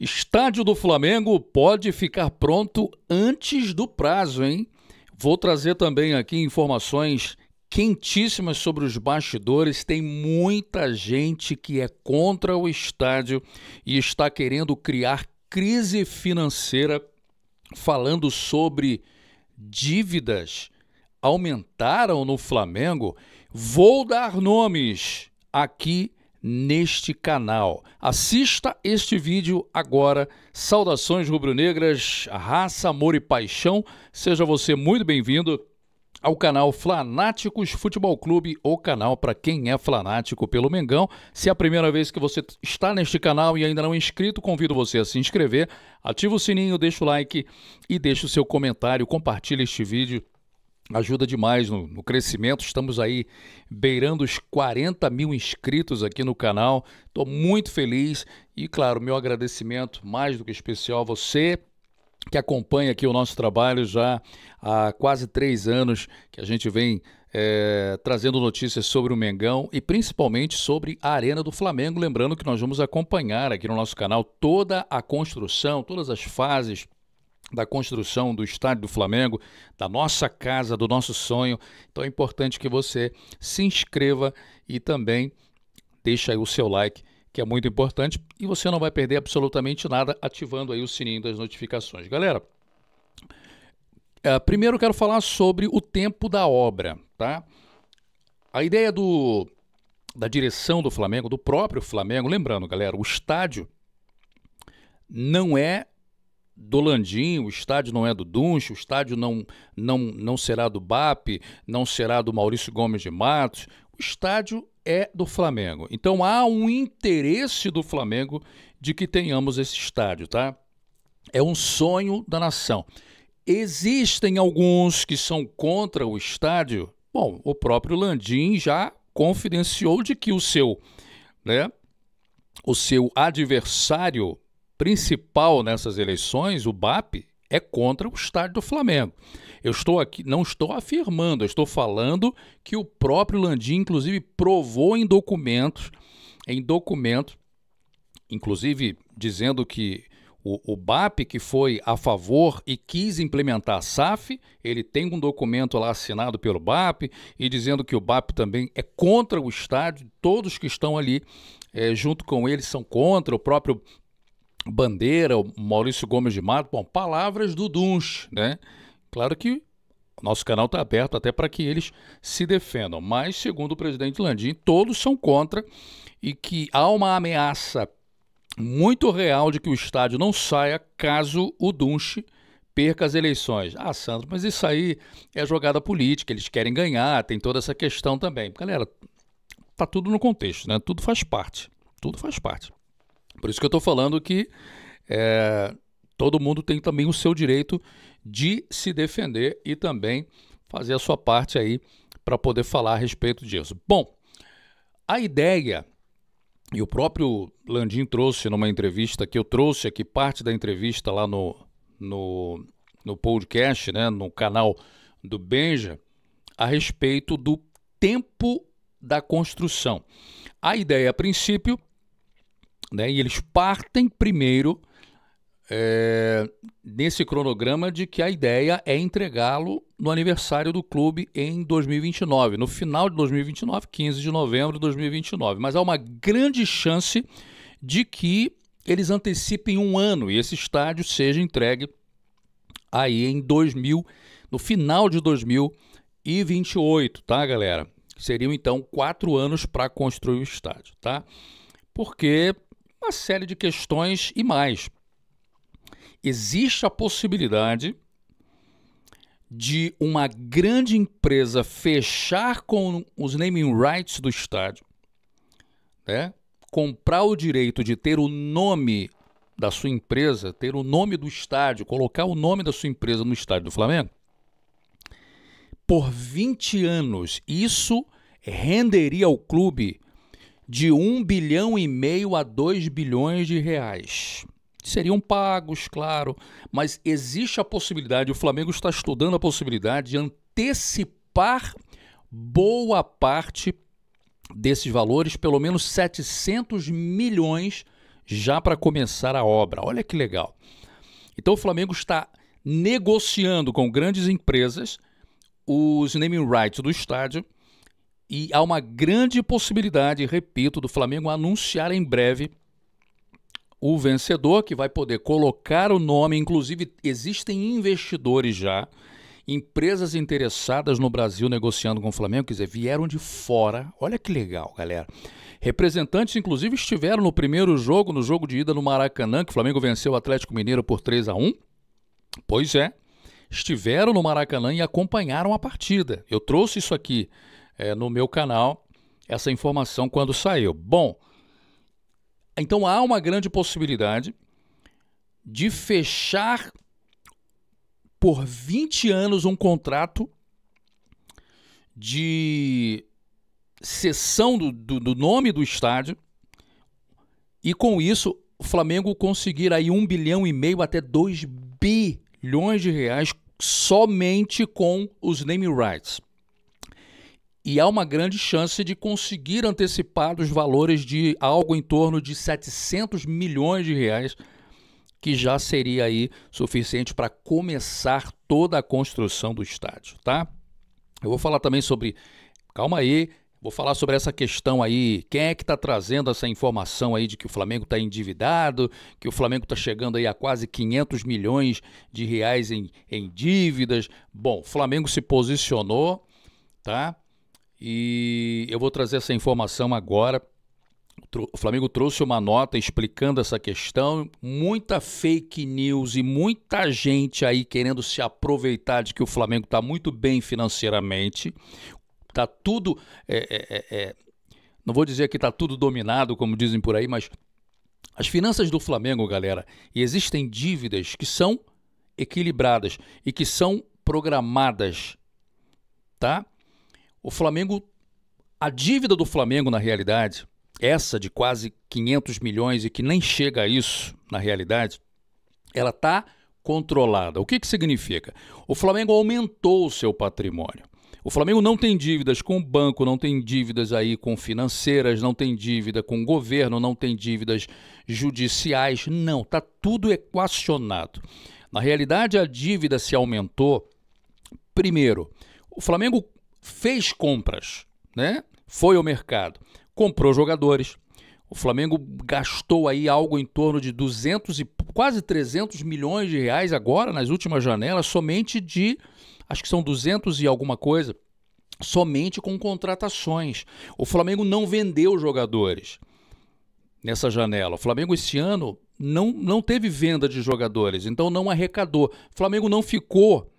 Estádio do Flamengo pode ficar pronto antes do prazo, hein? Vou trazer também aqui informações quentíssimas sobre os bastidores. Tem muita gente que é contra o estádio e está querendo criar crise financeira, falando sobre dívidas aumentaram no Flamengo. Vou dar nomes aqui neste canal. Assista este vídeo agora. Saudações rubro-negras, raça, amor e paixão. Seja você muito bem-vindo ao canal Flanáticos Futebol Clube, o canal para quem é fanático pelo Mengão. Se é a primeira vez que você está neste canal e ainda não é inscrito, convido você a se inscrever, ativa o sininho, deixa o like e deixa o seu comentário, Compartilhe este vídeo ajuda demais no, no, crescimento. Estamos aí beirando os 40 mil inscritos aqui no canal. Estou muito feliz e, claro, meu agradecimento mais do que especial a você que acompanha aqui o nosso trabalho já há quase três anos que a gente vem é, trazendo notícias sobre o Mengão e principalmente sobre a Arena do Flamengo. Lembrando que nós vamos acompanhar aqui no nosso canal toda a construção, todas as fases da construção do estádio do Flamengo, da nossa casa, do nosso sonho. Então é importante que você se inscreva e também deixa aí o seu like, que é muito importante, e você não vai perder absolutamente nada ativando aí o sininho das notificações. Galera, é, primeiro eu quero falar sobre o tempo da obra, tá? A ideia do da direção do Flamengo, do próprio Flamengo, lembrando, galera, o estádio não é do Landim, o estádio não é do Duncho, o estádio não, não, não será do BAP, não será do Maurício Gomes de Matos, o estádio é do Flamengo. Então há um interesse do Flamengo de que tenhamos esse estádio, tá? É um sonho da nação. Existem alguns que são contra o estádio. Bom, o próprio Landim já confidenciou de que o seu, né, o seu adversário principal nessas eleições, o BAP, é contra o estádio do Flamengo. Eu estou aqui, não estou afirmando, eu estou falando que o próprio Landim, inclusive, provou em documentos, em documentos, inclusive dizendo que o, o BAP que foi a favor e quis implementar a SAF, ele tem um documento lá assinado pelo BAP e dizendo que o BAP também é contra o estádio, todos que estão ali é, junto com ele são contra, o próprio Bandeira, o Maurício Gomes de Mato, bom, palavras do Duns, né? Claro que nosso canal está aberto até para que eles se defendam, mas segundo o presidente Landim, todos são contra e que há uma ameaça muito real de que o estádio não saia caso o Dunche perca as eleições. Ah, Sandro, mas isso aí é jogada política, eles querem ganhar, tem toda essa questão também. Galera, tá tudo no contexto, né? Tudo faz parte. Tudo faz parte. Por isso que eu estou falando que é, todo mundo tem também o seu direito de se defender e também fazer a sua parte aí para poder falar a respeito disso. Bom, a ideia, e o próprio Landim trouxe numa entrevista que eu trouxe aqui, parte da entrevista lá no, no, no podcast, né, no canal do Benja, a respeito do tempo da construção. A ideia, a princípio, né? E eles partem primeiro é, nesse cronograma de que a ideia é entregá-lo no aniversário do clube em 2029, no final de 2029, 15 de novembro de 2029. Mas há uma grande chance de que eles antecipem um ano e esse estádio seja entregue aí em 2000, no final de 2028, tá, galera? Seriam então quatro anos para construir o estádio, tá? Porque uma série de questões e mais. Existe a possibilidade de uma grande empresa fechar com os naming rights do estádio, né? comprar o direito de ter o nome da sua empresa, ter o nome do estádio, colocar o nome da sua empresa no estádio do Flamengo por 20 anos. Isso renderia ao clube de 1 bilhão e meio a 2 bilhões de reais. Seriam pagos, claro, mas existe a possibilidade, o Flamengo está estudando a possibilidade de antecipar boa parte desses valores, pelo menos 700 milhões já para começar a obra. Olha que legal. Então o Flamengo está negociando com grandes empresas os naming rights do estádio e há uma grande possibilidade, repito, do Flamengo anunciar em breve o vencedor, que vai poder colocar o nome. Inclusive, existem investidores já, empresas interessadas no Brasil negociando com o Flamengo, quer dizer, vieram de fora. Olha que legal, galera. Representantes, inclusive, estiveram no primeiro jogo, no jogo de ida no Maracanã, que o Flamengo venceu o Atlético Mineiro por 3 a 1 Pois é, estiveram no Maracanã e acompanharam a partida. Eu trouxe isso aqui é, no meu canal essa informação quando saiu. Bom, então há uma grande possibilidade de fechar por 20 anos um contrato de cessão do, do, do nome do estádio e com isso o Flamengo conseguir aí um bilhão e meio até 2 bilhões de reais somente com os name rights e há uma grande chance de conseguir antecipar os valores de algo em torno de 700 milhões de reais, que já seria aí suficiente para começar toda a construção do estádio, tá? Eu vou falar também sobre, calma aí, vou falar sobre essa questão aí, quem é que está trazendo essa informação aí de que o Flamengo está endividado, que o Flamengo está chegando aí a quase 500 milhões de reais em, em dívidas. Bom, o Flamengo se posicionou, tá? E eu vou trazer essa informação agora. O Flamengo trouxe uma nota explicando essa questão. Muita fake news e muita gente aí querendo se aproveitar de que o Flamengo está muito bem financeiramente. Está tudo. É, é, é, é, não vou dizer que está tudo dominado, como dizem por aí, mas as finanças do Flamengo, galera, e existem dívidas que são equilibradas e que são programadas, tá? O Flamengo, a dívida do Flamengo na realidade, essa de quase 500 milhões e que nem chega a isso na realidade, ela está controlada. O que, que significa? O Flamengo aumentou o seu patrimônio. O Flamengo não tem dívidas com o banco, não tem dívidas aí com financeiras, não tem dívida com o governo, não tem dívidas judiciais, não, tá tudo equacionado. Na realidade, a dívida se aumentou. Primeiro, o Flamengo fez compras, né? Foi ao mercado, comprou jogadores. O Flamengo gastou aí algo em torno de 200 e quase 300 milhões de reais agora nas últimas janelas somente de acho que são 200 e alguma coisa somente com contratações. O Flamengo não vendeu jogadores nessa janela. O Flamengo esse ano não, não teve venda de jogadores, então não arrecadou. O Flamengo não ficou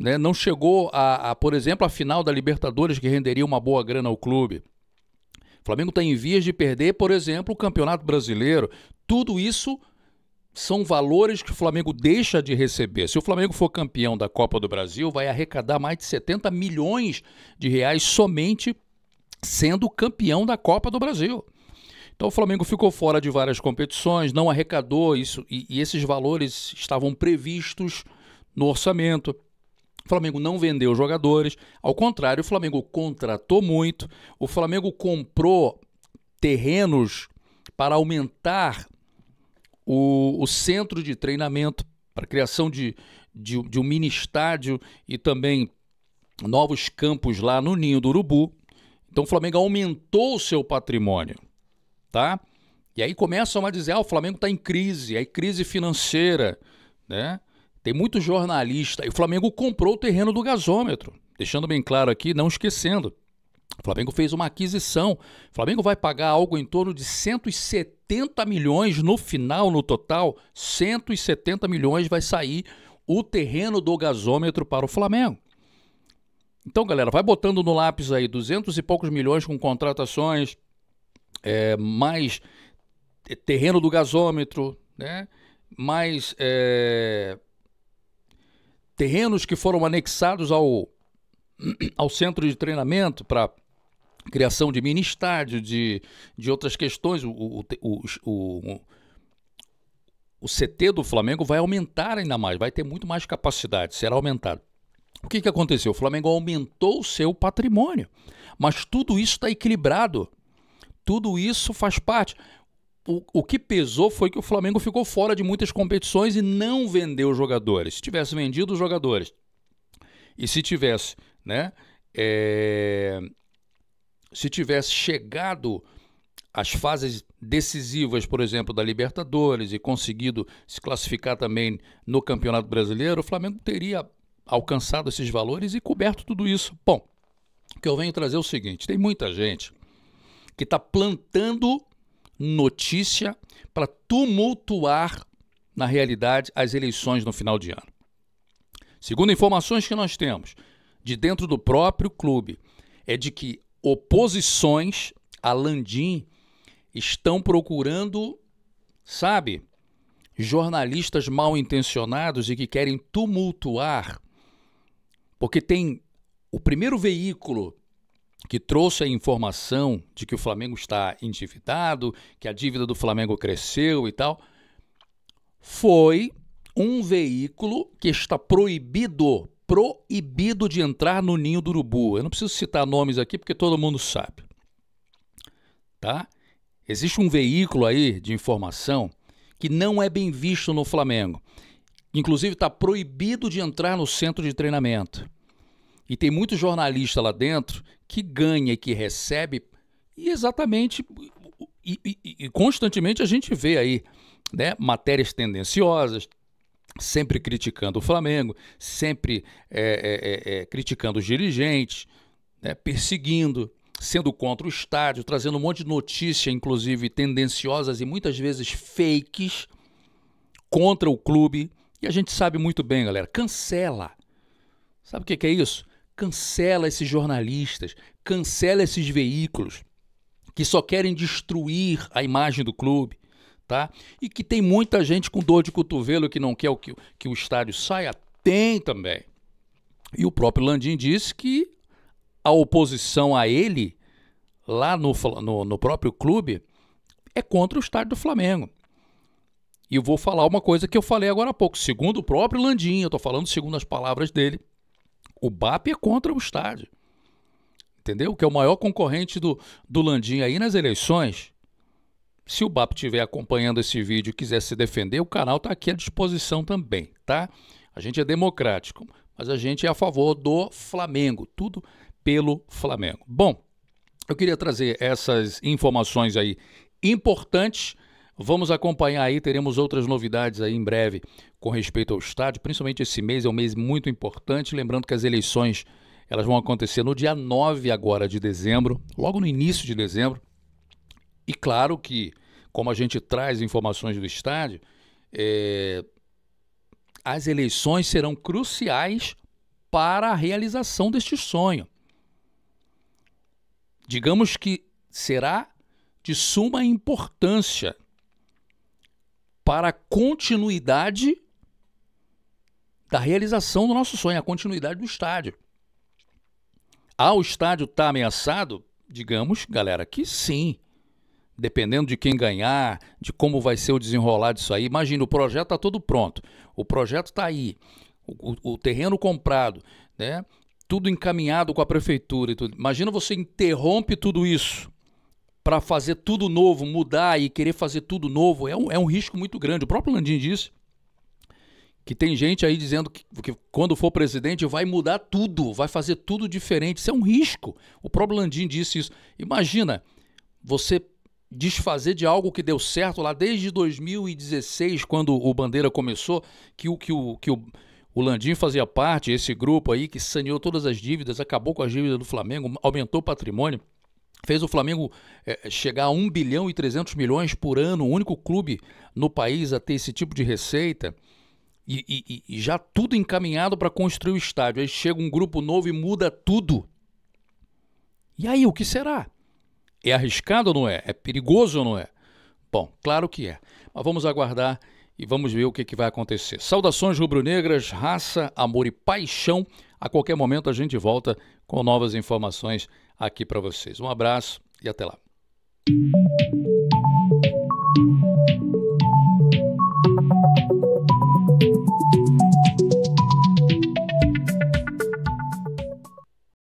né? não chegou a, a, por exemplo, a final da Libertadores, que renderia uma boa grana ao clube. O Flamengo está em vias de perder, por exemplo, o Campeonato Brasileiro. Tudo isso são valores que o Flamengo deixa de receber. Se o Flamengo for campeão da Copa do Brasil, vai arrecadar mais de 70 milhões de reais somente sendo campeão da Copa do Brasil. Então o Flamengo ficou fora de várias competições, não arrecadou isso e, e esses valores estavam previstos no orçamento. Flamengo não vendeu jogadores, ao contrário, o Flamengo contratou muito, o Flamengo comprou terrenos para aumentar o, o centro de treinamento, para a criação de, de, de um mini estádio e também novos campos lá no Ninho do Urubu. Então o Flamengo aumentou o seu patrimônio, tá? E aí começam a dizer, ah, o Flamengo está em crise, aí crise financeira, né? Tem muito jornalista. E o Flamengo comprou o terreno do gasômetro. Deixando bem claro aqui, não esquecendo. O Flamengo fez uma aquisição. O Flamengo vai pagar algo em torno de 170 milhões no final, no total. 170 milhões vai sair o terreno do gasômetro para o Flamengo. Então, galera, vai botando no lápis aí 200 e poucos milhões com contratações, é, mais é, terreno do gasômetro, né? mais é, terrenos que foram anexados ao, ao centro de treinamento para criação de mini estádio, de, de outras questões. O, o, o, o, o CT do Flamengo vai aumentar ainda mais, vai ter muito mais capacidade, será aumentado. O que, que aconteceu? O Flamengo aumentou o seu patrimônio, mas tudo isso está equilibrado. Tudo isso faz parte o, o que pesou foi que o Flamengo ficou fora de muitas competições e não vendeu jogadores. Se tivesse vendido os jogadores e se tivesse, né? É, se tivesse chegado às fases decisivas, por exemplo, da Libertadores e conseguido se classificar também no Campeonato Brasileiro, o Flamengo teria alcançado esses valores e coberto tudo isso. Bom, o que eu venho trazer é o seguinte: tem muita gente que está plantando notícia para tumultuar, na realidade, as eleições no final de ano. Segundo informações que nós temos de dentro do próprio clube, é de que oposições a Landim estão procurando, sabe, jornalistas mal intencionados e que querem tumultuar, porque tem o primeiro veículo que trouxe a informação de que o Flamengo está endividado, que a dívida do Flamengo cresceu e tal, foi um veículo que está proibido, proibido de entrar no ninho do urubu. Eu não preciso citar nomes aqui porque todo mundo sabe. Tá? Existe um veículo aí de informação que não é bem visto no Flamengo. Inclusive está proibido de entrar no centro de treinamento. E tem muito jornalista lá dentro que ganha e que recebe, e exatamente, e, e, e constantemente a gente vê aí né, matérias tendenciosas, sempre criticando o Flamengo, sempre é, é, é, é, criticando os dirigentes, né, perseguindo, sendo contra o estádio, trazendo um monte de notícia, inclusive tendenciosas e muitas vezes fakes contra o clube. E a gente sabe muito bem, galera, cancela. Sabe o que, que é isso? Cancela esses jornalistas, cancela esses veículos que só querem destruir a imagem do clube, tá? E que tem muita gente com dor de cotovelo que não quer que, que o estádio saia, tem também. E o próprio Landim disse que a oposição a ele, lá no, no, no próprio clube, é contra o estádio do Flamengo. E eu vou falar uma coisa que eu falei agora há pouco, segundo o próprio Landim, eu estou falando segundo as palavras dele. O BAP é contra o estádio. Entendeu? Que é o maior concorrente do, do Landim aí nas eleições. Se o BAP estiver acompanhando esse vídeo e quiser se defender, o canal está aqui à disposição também, tá? A gente é democrático, mas a gente é a favor do Flamengo. Tudo pelo Flamengo. Bom, eu queria trazer essas informações aí importantes Vamos acompanhar aí, teremos outras novidades aí em breve com respeito ao estádio, principalmente esse mês, é um mês muito importante, lembrando que as eleições elas vão acontecer no dia 9 agora de dezembro, logo no início de dezembro. E claro que, como a gente traz informações do estádio, é... as eleições serão cruciais para a realização deste sonho. Digamos que será de suma importância para a continuidade da realização do nosso sonho, a continuidade do estádio. Ah, o estádio está ameaçado? Digamos, galera, que sim. Dependendo de quem ganhar, de como vai ser o desenrolar disso aí. Imagina, o projeto está todo pronto. O projeto está aí. O, o, o, terreno comprado, né? Tudo encaminhado com a prefeitura e tudo. Imagina você interrompe tudo isso para fazer tudo novo, mudar e querer fazer tudo novo, é um, é um risco muito grande. O próprio Landim disse que tem gente aí dizendo que, que, quando for presidente vai mudar tudo, vai fazer tudo diferente. Isso é um risco. O próprio Landim disse isso. Imagina você desfazer de algo que deu certo lá desde 2016, quando o Bandeira começou, que o que o que o, o Landim fazia parte, esse grupo aí que saneou todas as dívidas, acabou com as dívidas do Flamengo, aumentou o patrimônio fez o Flamengo é, chegar a 1 bilhão e 300 milhões por ano, o único clube no país a ter esse tipo de receita, e, e, e já tudo encaminhado para construir o estádio. Aí chega um grupo novo e muda tudo. E aí, o que será? É arriscado ou não é? É perigoso ou não é? Bom, claro que é. Mas vamos aguardar e vamos ver o que, que vai acontecer. Saudações rubro-negras, raça, amor e paixão. A qualquer momento a gente volta com novas informações aqui para vocês. Um abraço e até lá.